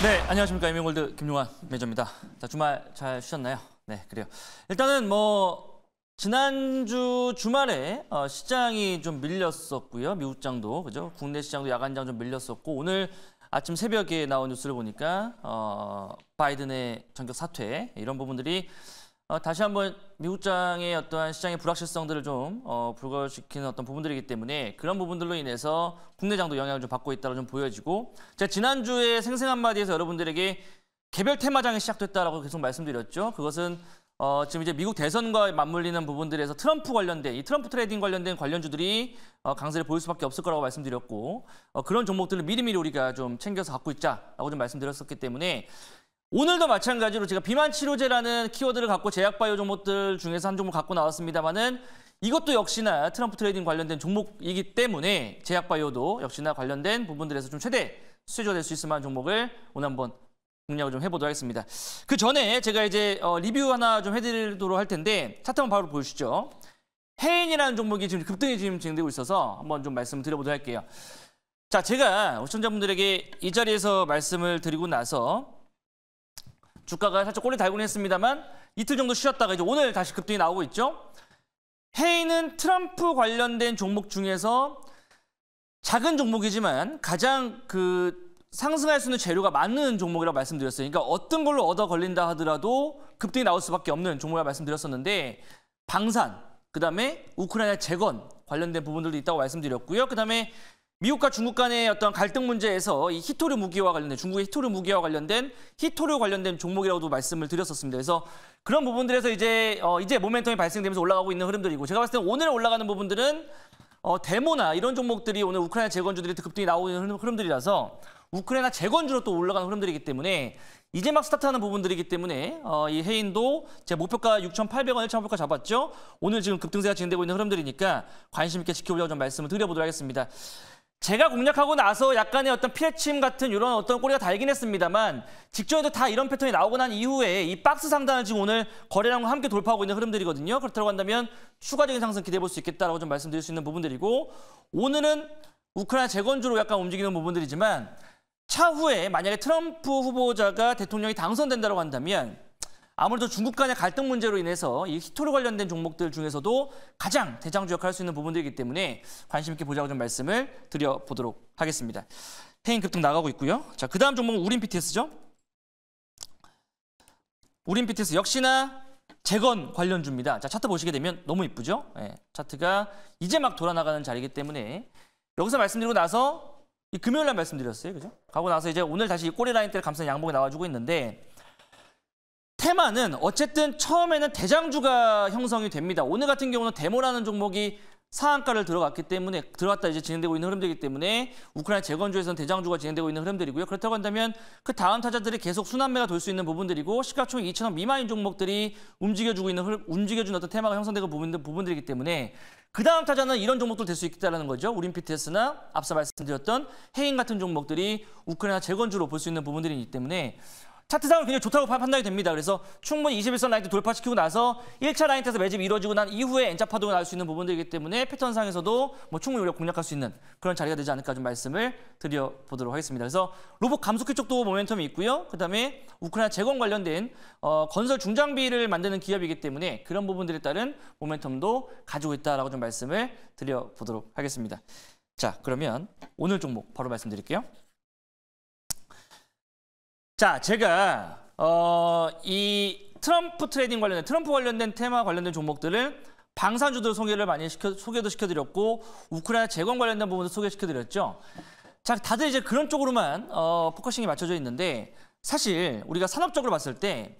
네, 안녕하십니까. 이명골드 김용환 매니저입니다. 자, 주말 잘 쉬셨나요? 네, 그래요. 일단은 뭐 지난주 주말에 어, 시장이 좀 밀렸었고요. 미국장도 그죠? 국내 시장도 야간장 좀 밀렸었고 오늘 아침 새벽에 나온 뉴스를 보니까 어, 바이든의 전격 사퇴 이런 부분들이 어, 다시 한번 미국장의 어떠한 시장의 불확실성들을 좀 어, 불거시키는 어떤 부분들이기 때문에 그런 부분들로 인해서 국내장도 영향을 좀 받고 있다고 좀 보여지고 제가 지난주에 생생한 마디에서 여러분들에게 개별 테마장이 시작됐다라고 계속 말씀드렸죠. 그것은 어, 지금 이제 미국 대선과 맞물리는 부분들에서 트럼프 관련된 이 트럼프 트레이딩 관련된 관련주들이 어, 강세를 보일 수밖에 없을 거라고 말씀드렸고 어, 그런 종목들을 미리미리 우리가 좀 챙겨서 갖고 있자라고 좀 말씀드렸었기 때문에 오늘도 마찬가지로 제가 비만 치료제라는 키워드를 갖고 제약바이오 종목들 중에서 한 종목 갖고 나왔습니다만은 이것도 역시나 트럼프 트레이딩 관련된 종목이기 때문에 제약바이오도 역시나 관련된 부분들에서 좀 최대 수혜주가 될 수 있을 만한 종목을 오늘 한번 공략을 좀 해보도록 하겠습니다. 그 전에 제가 이제 어, 리뷰 하나 좀 해드리도록 할 텐데 차트 한번 바로 보여주시죠. 해인이라는 종목이 지금 급등이 지금 진행되고 있어서 한번 좀 말씀을 드려보도록 할게요. 자, 제가 시청자분들에게 이 자리에서 말씀을 드리고 나서 주가가 살짝 꼬리 달곤 했습니다만 이틀 정도 쉬었다가 이제 오늘 다시 급등이 나오고 있죠. 헤이는 트럼프 관련된 종목 중에서 작은 종목이지만 가장 그 상승할 수 있는 재료가 많은 종목이라고 말씀드렸어요. 그러니까 어떤 걸로 얻어 걸린다 하더라도 급등이 나올 수밖에 없는 종목이라고 말씀드렸었는데 방산, 그다음에 우크라이나 재건 관련된 부분들도 있다고 말씀드렸고요. 그다음에 미국과 중국 간의 어떤 갈등 문제에서 이 히토류 무기와 관련된 중국의 히토류 무기와 관련된 히토류 관련된 종목이라고도 말씀을 드렸었습니다. 그래서 그런 부분들에서 이제 어 이제 모멘텀이 발생되면서 올라가고 있는 흐름들이고 제가 봤을 때 오늘 올라가는 부분들은 어 데모나 이런 종목들이 오늘 우크라이나 재건주들이 급등이 나오는 흐름들이라서 우크라이나 재건주로 또 올라가는 흐름들이기 때문에 이제 막 스타트하는 부분들이기 때문에 어, 이 해인도 제 목표가 6,800원 1차 목표가 잡았죠. 오늘 지금 급등세가 진행되고 있는 흐름들이니까 관심 있게 지켜보려고 좀 말씀을 드려보도록 하겠습니다. 제가 공략하고 나서 약간의 어떤 피해침 같은 이런 어떤 꼬리가 달긴 했습니다만 직전에도 다 이런 패턴이 나오고 난 이후에 이 박스 상단을 지금 오늘 거래량과 함께 돌파하고 있는 흐름들이거든요. 그렇다고 한다면 추가적인 상승 기대해 볼 수 있겠다라고 좀 말씀드릴 수 있는 부분들이고 오늘은 우크라이나 재건주로 약간 움직이는 부분들이지만 차후에 만약에 트럼프 후보자가 대통령이 당선된다고 한다면 아무래도 중국 간의 갈등 문제로 인해서 이 히토로 관련된 종목들 중에서도 가장 대장주 역할을 할수 있는 부분들이기 때문에 관심 있게 보자고 좀 말씀을 드려보도록 하겠습니다. 해인 급등 나가고 있고요. 자, 그 다음 종목은 우린 PTS죠. 우린 PTS 역시나 재건 관련주입니다. 자, 차트 보시게 되면 너무 이쁘죠? 예, 차트가 이제 막 돌아나가는 자리이기 때문에 여기서 말씀드리고 나서 금요일 날 말씀드렸어요. 그죠? 가고 나서 이제 오늘 다시 꼬리 라인 때를 감싼 양봉이 나와주고 있는데 테마는 어쨌든 처음에는 대장주가 형성이 됩니다. 오늘 같은 경우는 데모라는 종목이 상한가를 들어갔기 때문에 들어갔다 이제 진행되고 있는 흐름들이기 때문에 우크라이나 재건주에서는 대장주가 진행되고 있는 흐름들이고요. 그렇다고 한다면 그 다음 타자들이 계속 순환매가 돌 수 있는 부분들이고 시가총 2천 원 미만인 종목들이 움직여주고 있는 흐름, 움직여주는 어떤 테마가 형성되고 있는 부분들이기 때문에 그 다음 타자는 이런 종목도 될 수 있다는 거죠. 우린 PTS나 앞서 말씀드렸던 해인 같은 종목들이 우크라이나 재건주로 볼 수 있는 부분들이기 때문에 차트상은 굉장히 좋다고 판단이 됩니다. 그래서 충분히 21선 라인도 돌파시키고 나서 1차 라인에서 매집이 이루어지고 난 이후에 n 차 파동이 나올 수 있는 부분들이기 때문에 패턴상에서도 뭐 충분히 우리가 공략할 수 있는 그런 자리가 되지 않을까 좀 말씀을 드려보도록 하겠습니다. 그래서 로봇 감속기 쪽도 모멘텀이 있고요. 그다음에 우크라이나 재건 관련된 어, 건설 중장비를 만드는 기업이기 때문에 그런 부분들에 따른 모멘텀도 가지고 있다라고 좀 말씀을 드려보도록 하겠습니다. 자, 그러면 오늘 종목 바로 말씀드릴게요. 자, 제가 어, 이 트럼프 트레이딩 관련된 트럼프 관련된 테마 관련된 종목들을 방산주도 소개를 많이 시켜, 소개도 시켜드렸고 우크라이나 재건 관련된 부분도 소개시켜드렸죠. 자, 다들 이제 그런 쪽으로만 어, 포커싱이 맞춰져 있는데 사실 우리가 산업적으로 봤을 때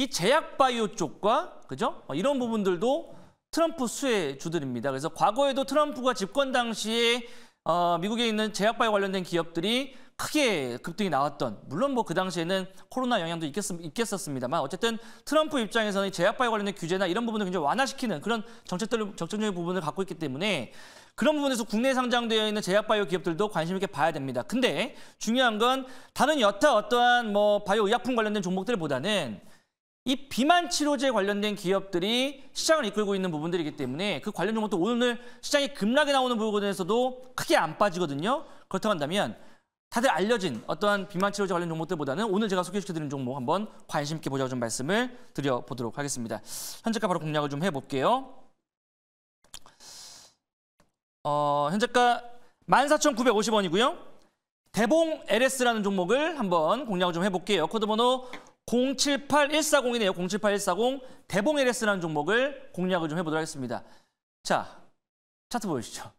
이 제약바이오 쪽과 그죠 어, 이런 부분들도 트럼프 수혜 주들입니다. 그래서 과거에도 트럼프가 집권 당시에 어, 미국에 있는 제약바이오 관련된 기업들이 크게 급등이 나왔던 물론 뭐 그 당시에는 코로나 영향도 있겠, 있겠었습니다만 어쨌든 트럼프 입장에서는 제약바에 관련된 규제나 이런 부분을 굉장히 완화시키는 그런 정책들 정적인 부분을 갖고 있기 때문에 그런 부분에서 국내 상장되어 있는 제약바이오 기업들도 관심 있게 봐야 됩니다. 근데 중요한 건 다른 여타 어떠한 뭐 바이오 의약품 관련된 종목들보다는 이 비만 치료제 관련된 기업들이 시장을 이끌고 있는 부분들이기 때문에 그 관련 종목도 오늘 시장이 급락이 나오는 부분에서도 크게 안 빠지거든요. 그렇다고 한다면 다들 알려진 어떠한 비만 치료제 관련 종목들보다는 오늘 제가 소개시켜드리는 종목 한번 관심 있게 보자고 좀 말씀을 드려보도록 하겠습니다. 현재가 바로 공략을 좀 해볼게요. 어, 현재가 14,950원이고요. 대봉 LS라는 종목을 한번 공략을 좀 해볼게요. 코드번호 078140이네요. 078140 대봉 LS라는 종목을 공략을 좀 해보도록 하겠습니다. 자, 차트 보여주시죠.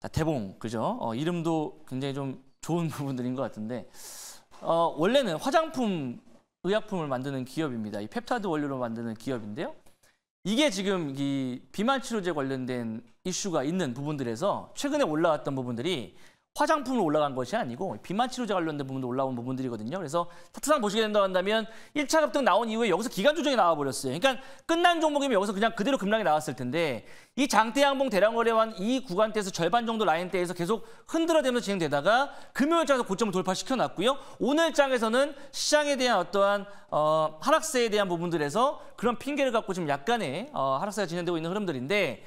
자, 대봉, 그죠? 어, 이름도 굉장히 좀 좋은 부분들인 것 같은데 어, 원래는 화장품 의약품을 만드는 기업입니다. 이 펩타드 원료로 만드는 기업인데요. 이게 지금 이 비만 치료제 관련된 이슈가 있는 부분들에서 최근에 올라왔던 부분들이 화장품으로 올라간 것이 아니고 비만 치료제 관련된 부분도 올라온 부분들이거든요. 그래서 차트상 보시게 된다고 한다면 1차 급등 나온 이후에 여기서 기간 조정이 나와버렸어요. 그러니까 끝난 종목이면 여기서 그냥 그대로 급락이 나왔을 텐데 이 장대 양봉 대량 거래한 이 구간대에서 절반 정도 라인대에서 계속 흔들어대면서 진행되다가 금요일 장에서 고점을 돌파시켜놨고요. 오늘 장에서는 시장에 대한 어떠한 어, 하락세에 대한 부분들에서 그런 핑계를 갖고 지금 약간의 어, 하락세가 진행되고 있는 흐름들인데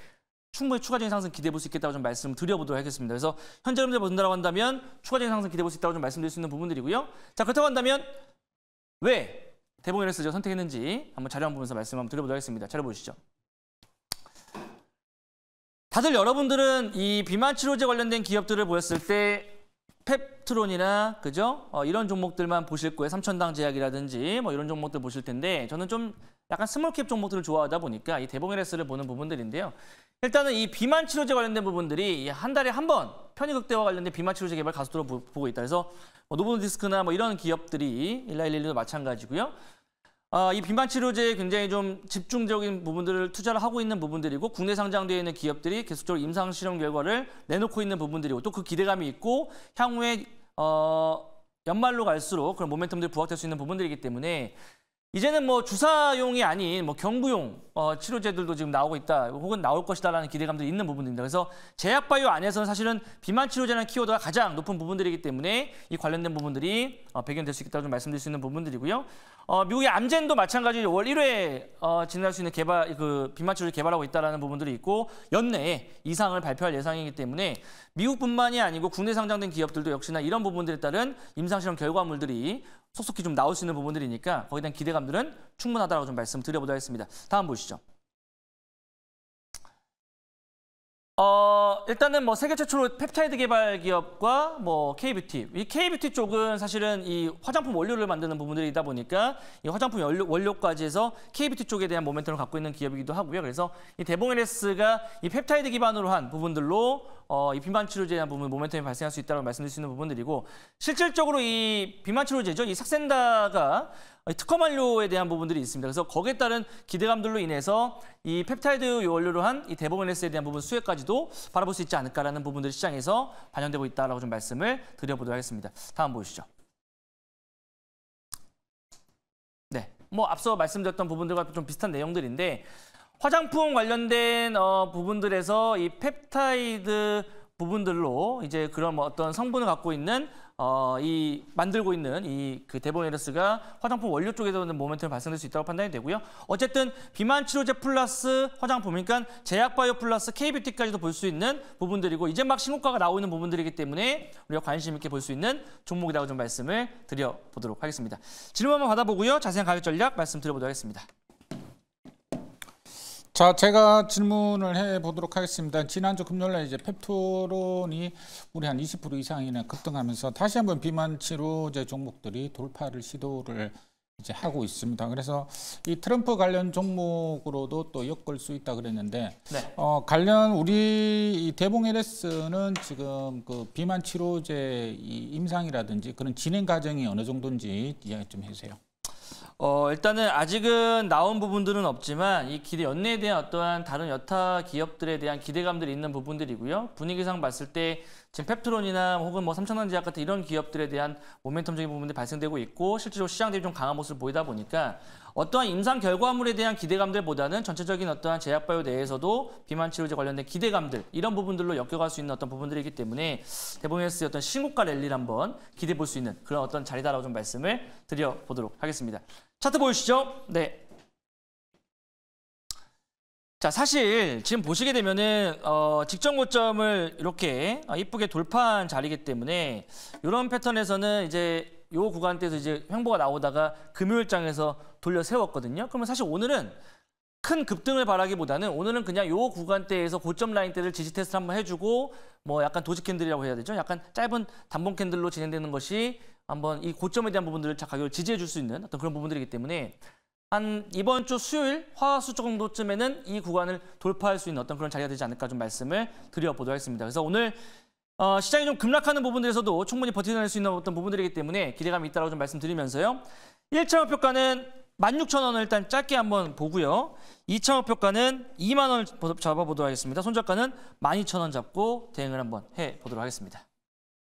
충분히 추가적인 상승 기대해 볼 수 있겠다고 좀 말씀드려보도록 하겠습니다. 그래서 현재 흐름을 본다고 한다면 추가적인 상승 기대해 볼 수 있다고 좀 말씀드릴 수 있는 부분들이고요. 자 그렇다고 한다면 왜 대본 LS죠 선택했는지 한번 자료 한번 보면서 말씀 한번 드려보도록 하겠습니다. 자료 보시죠. 다들 여러분들은 이 비만 치료제 관련된 기업들을 보였을 때 펩트론이나 그죠? 어, 이런 종목들만 보실 거예요. 삼천당 제약이라든지 뭐 이런 종목들 보실 텐데 저는 좀 약간 스몰캡 종목들을 좋아하다 보니까 이 대봉 LS를 보는 부분들인데요. 일단은 이 비만 치료제 관련된 부분들이 한 달에 한 번 편의 극대화 관련된 비만 치료제 개발 가속도로 보고 있다. 그래서 뭐 노보노디스크나 뭐 이런 기업들이 일라일일리도 마찬가지고요. 어, 이 비만 치료제에 굉장히 좀 집중적인 부분들을 투자를 하고 있는 부분들이고 국내 상장되어 있는 기업들이 계속적으로 임상 실험 결과를 내놓고 있는 부분들이고 또 그 기대감이 있고 향후에 어, 연말로 갈수록 그런 모멘텀들이 부각될 수 있는 부분들이기 때문에 이제는 뭐 주사용이 아닌 뭐경구용 어, 치료제들도 지금 나오고 있다 혹은 나올 것이다라는 기대감도 있는 부분입니다 그래서 제약바이오 안에서는 사실은 비만 치료제라는 키워드가 가장 높은 부분들이기 때문에 이 관련된 부분들이 어, 배경될수 있다고 좀 말씀드릴 수 있는 부분들이고요. 어, 미국의 암젠도 마찬가지로 월 1회 어, 진행할 수 있는 개발 그 비만 치료제 개발하고 있다라는 부분들이 있고 연내에 이상을 발표할 예상이기 때문에 미국뿐만이 아니고 국내 상장된 기업들도 역시나 이런 부분들에 따른 임상실험 결과물들이 속속히 좀 나올 수 있는 부분들이니까 거기에 대한 기대감들은 충분하다고 좀 말씀드려보도록 하겠습니다. 다음 보시죠. 어, 일단은 뭐 세계 최초로 펩타이드 개발 기업과 뭐 K뷰티. 이 K뷰티 쪽은 사실은 이 화장품 원료를 만드는 부분들이다 보니까 이 화장품 원료, 까지 해서 K뷰티 쪽에 대한 모멘텀을 갖고 있는 기업이기도 하고요. 그래서 이 대봉 LS가 이 펩타이드 기반으로 한 부분들로 어, 이 비만 치료제에 대한 부분 모멘텀이 발생할 수 있다고 말씀드릴 수 있는 부분들이고 실질적으로 이 비만 치료제죠. 이 삭센다가 특허 만료에 대한 부분들이 있습니다. 그래서 거기에 따른 기대감들로 인해서 이 펩타이드 원료로 한 이 대보메네스에 대한 부분 수혜까지도 바라볼 수 있지 않을까라는 부분들이 시장에서 반영되고 있다라고 좀 말씀을 드려보도록 하겠습니다. 다음 보시죠. 네, 뭐 앞서 말씀드렸던 부분들과 좀 비슷한 내용들인데 화장품 관련된 어, 부분들에서 이 펩타이드 부분들로 이제 그런 뭐 어떤 성분을 갖고 있는 어, 이 만들고 있는 이그 데보네러스가 화장품 원료 쪽에서는 모멘텀이 발생될 수 있다고 판단이 되고요. 어쨌든 비만 치료제 플러스 화장품, 이니까 그러니까 제약바이오 플러스 K뷰티까지도 볼 수 있는 부분들이고 이제 막 신고가가 나오는 부분들이기 때문에 우리가 관심 있게 볼 수 있는 종목이라고 좀 말씀을 드려보도록 하겠습니다. 질문만 받아보고요. 자세한 가격 전략 말씀드려보도록 하겠습니다. 자, 제가 질문을 해 보도록 하겠습니다. 지난주 금요일 날 이제 펩토론이 우리 한 20% 이상이나 급등하면서 다시 한번 비만 치료제 종목들이 돌파를 시도를 이제 하고 있습니다. 그래서 이 트럼프 관련 종목으로도 또 엮을 수 있다 그랬는데 네. 어, 관련 우리 이 대봉 LS는 지금 그 비만 치료제 이 임상이라든지 그런 진행 과정이 어느 정도인지 이야기 좀 해주세요. 어, 일단은 아직은 나온 부분들은 없지만 이 기대 연내에 대한 어떠한 다른 여타 기업들에 대한 기대감들이 있는 부분들이고요. 분위기상 봤을 때 지금 펩트론이나 혹은 뭐삼천원지약 같은 이런 기업들에 대한 모멘텀적인 부분들이 발생되고 있고 실제로 시장 대비 좀 강한 모습을 보이다 보니까 어떠한 임상 결과물에 대한 기대감들보다는 전체적인 어떠한 제약바이오 내에서도 비만 치료제 관련된 기대감들 이런 부분들로 엮여갈 수 있는 어떤 부분들이기 때문에 대봉에스의 어떤 신고가 랠리를 한번 기대해 볼 수 있는 그런 어떤 자리다라고 좀 말씀을 드려보도록 하겠습니다. 차트 보이시죠? 네. 자, 사실 지금 보시게 되면은 어, 직전 고점을 이렇게 어, 이쁘게 돌파한 자리이기 때문에 이런 패턴에서는 이제 요 구간대에서 이제 횡보가 나오다가 금요일장에서 돌려 세웠거든요. 그러면 사실 오늘은 큰 급등을 바라기보다는 오늘은 그냥 요 구간대에서 고점 라인대를 지지 테스트 한번 해주고 뭐 약간 도지 캔들이라고 해야 되죠. 약간 짧은 단봉 캔들로 진행되는 것이 한번 이 고점에 대한 부분들을 가격을 지지해 줄 수 있는 어떤 그런 부분들이기 때문에 한 이번 주 수요일 화수 정도쯤에는 이 구간을 돌파할 수 있는 어떤 그런 자리가 되지 않을까 좀 말씀을 드려보도록 하겠습니다. 그래서 오늘 어, 시장이 좀 급락하는 부분들에서도 충분히 버텨낼 수 있는 어떤 부분들이기 때문에 기대감이 있다고 좀 말씀드리면서요. 1차 목표가는 16,000원을 일단 짧게 한번 보고요. 2창업 평가는 2만 원을 잡아보도록 하겠습니다. 손절가는 12,000원 잡고 대응을 한번 해보도록 하겠습니다.